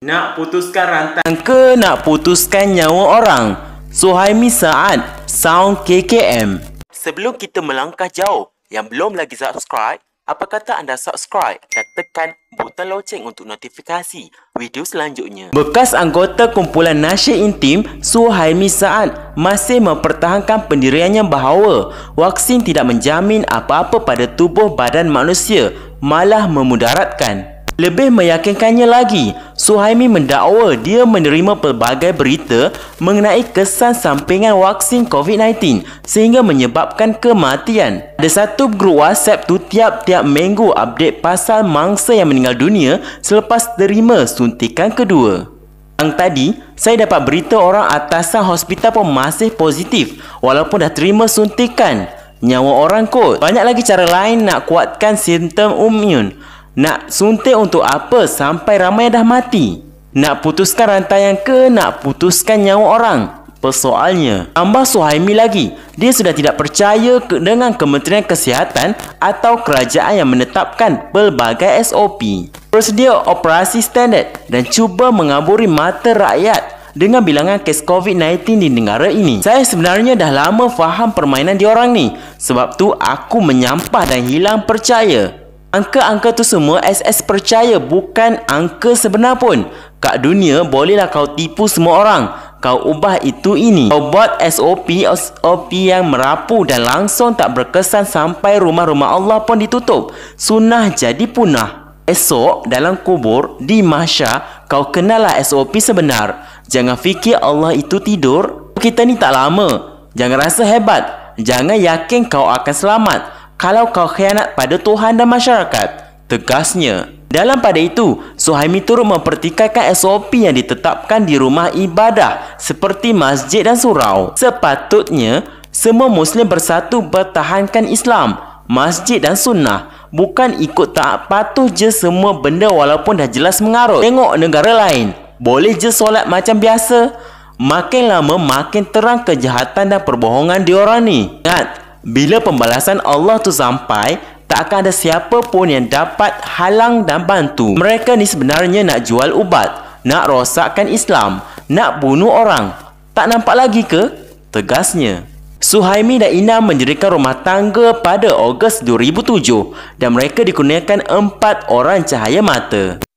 Nak putuskan rantang ke nak putuskan nyawa orang? Suhaimi Saad, Sound KKM Sebelum kita melangkah jauh, yang belum lagi subscribe, apa kata anda subscribe dan tekan butang loceng untuk notifikasi video selanjutnya. Bekas anggota kumpulan nasyid intim, Suhaimi Saad masih mempertahankan pendiriannya bahawa vaksin tidak menjamin apa-apa pada tubuh badan manusia, malah memudaratkan. Lebih meyakinkannya lagi, Suhaimi mendakwa dia menerima pelbagai berita mengenai kesan sampingan vaksin COVID-19 sehingga menyebabkan kematian. Ada satu grup WhatsApp tu tiap-tiap minggu update pasal mangsa yang meninggal dunia selepas terima suntikan kedua. Yang tadi, saya dapat berita orang atasan hospital pun masih positif walaupun dah terima suntikan. Nyawa orang kot. Banyak lagi cara lain nak kuatkan sistem imun. Nak suntik untuk apa sampai ramai dah mati? Nak putuskan rantai yang ke nak putuskan nyawa orang? Persoalnya, tambah Suhaimi lagi, dia sudah tidak percaya ke dengan Kementerian Kesihatan atau kerajaan yang menetapkan pelbagai SOP. Prosedur operasi standard dan cuba mengaburi mata rakyat dengan bilangan kes COVID-19 di negara ini. Saya sebenarnya dah lama faham permainan diorang ni. Sebab tu aku menyampah dan hilang percaya. Angka-angka tu semua SS percaya bukan angka sebenar pun. Kat dunia bolehlah kau tipu semua orang. Kau ubah itu ini. Kau buat SOP SOP yang merapu dan langsung tak berkesan sampai rumah-rumah Allah pun ditutup. Sunnah jadi punah. Esok dalam kubur di Masya kau kenallah SOP sebenar. Jangan fikir Allah itu tidur. Kita ni tak lama. Jangan rasa hebat. Jangan yakin kau akan selamat kalau kau khianat pada Tuhan dan masyarakat. Tegasnya, dalam pada itu, Suhaimi turut mempertikaikan SOP yang ditetapkan di rumah ibadah seperti masjid dan surau. Sepatutnya, semua Muslim bersatu bertahankan Islam, masjid dan sunnah. Bukan ikut tak patuh je semua benda walaupun dah jelas mengarut. Tengok negara lain, boleh je solat macam biasa. Makin lama makin terang kejahatan dan perbohongan diorang ni. Ingat, bila pembalasan Allah tu sampai, tak akan ada siapa pun yang dapat halang dan bantu. Mereka ni sebenarnya nak jual ubat, nak rosakkan Islam, nak bunuh orang. Tak nampak lagi ke? Tegasnya. Suhaimi dan Ina menjadikan rumah tangga pada Ogos 2007 dan mereka dikurniakan empat orang cahaya mata.